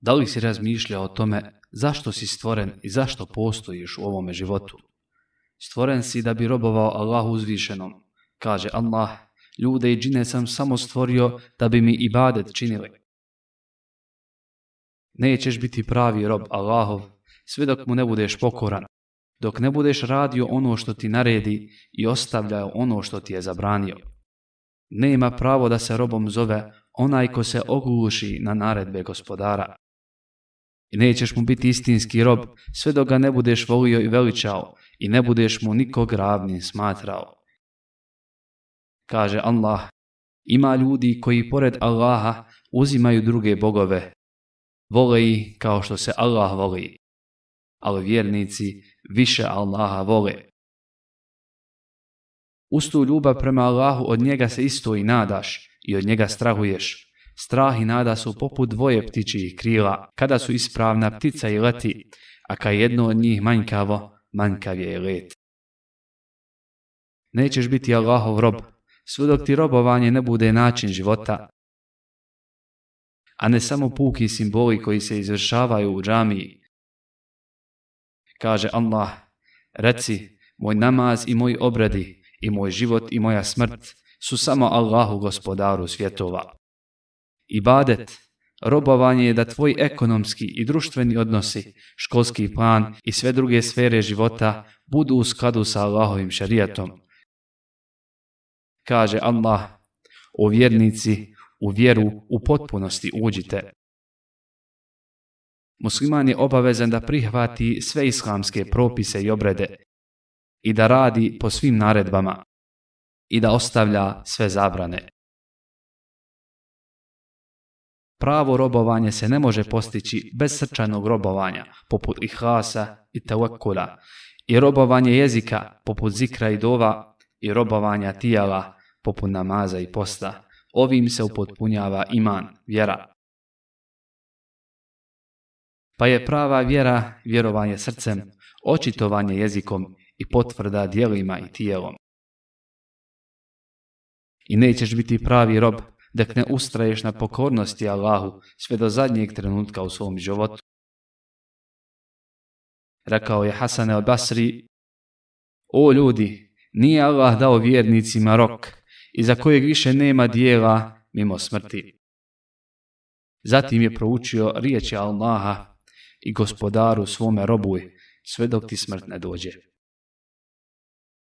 Da li si razmišljao o tome zašto si stvoren i zašto postojiš u ovome životu? Stvoren si da bi robovao Allahu uzvišenom. Kaže Allah, ljude i džine sam samo stvorio da bi mi ibadet činili. Nećeš biti pravi rob Allahov, sve dok mu ne budeš pokoran, dok ne budeš radio ono što ti naredi i ostavljao ono što ti je zabranio. Nema pravo da se robom zove onaj ko se ogluši na naredbe gospodara. I nećeš mu biti istinski rob, sve dok ga ne budeš volio i veličao i ne budeš mu nikog ravnim smatrao. Kaže Allah, ima ljudi koji pored Allaha uzimaju druge bogove. Vole ih kao što se Allah voli. Ali vjernici više Allaha vole. Ustu ljubav prema Allahu od njega se isto i nadaš i od njega strahuješ. Strah i nada su poput dvoje ptičijih krila, kada su ispravna ptica i leti, a kad jedno od njih manjkavo, manjkav je i let. Nećeš biti Allahov rob, sve dok ti robovanje ne bude način života, a ne samo puki simboli koji se izvršavaju u džamiji. Kaže Allah, reci, moj namaz i moji obradi, i moj život i moja smrt su samo Allahu gospodaru svjetova. Ibadet, robovanje je da tvoji ekonomski i društveni odnosi, školski plan i sve druge sfere života budu u skladu sa Allahovim šarijatom. Kaže Allah, o vjernici, u vjeru u potpunosti uđite. Musliman je obavezan da prihvati sve islamske propise i obrede i da radi po svim naredbama i da ostavlja sve zabrane. Pravo robovanje se ne može postići bez srčanog robovanja, poput ihlasa i tawakula, i robovanje jezika, poput zikra i dova, i robovanja tijela, poput namaza i posta. Ovim se upotpunjava iman, vjera. Pa je prava vjera vjerovanje srcem, očitovanje jezikom i potvrda dijelima i tijelom. I nećeš biti pravi rob dok ne ustraješ na pokornosti Allahu sve do zadnjeg trenutka u svom životu. Rekao je Hasan al Basri, O ljudi, nije Allah dao vjernicima rok, iza kojeg više nema dijela mimo smrti. Zatim je proučio riječi Allaha i gospodaru svome robuj, sve dok ti smrt ne dođe.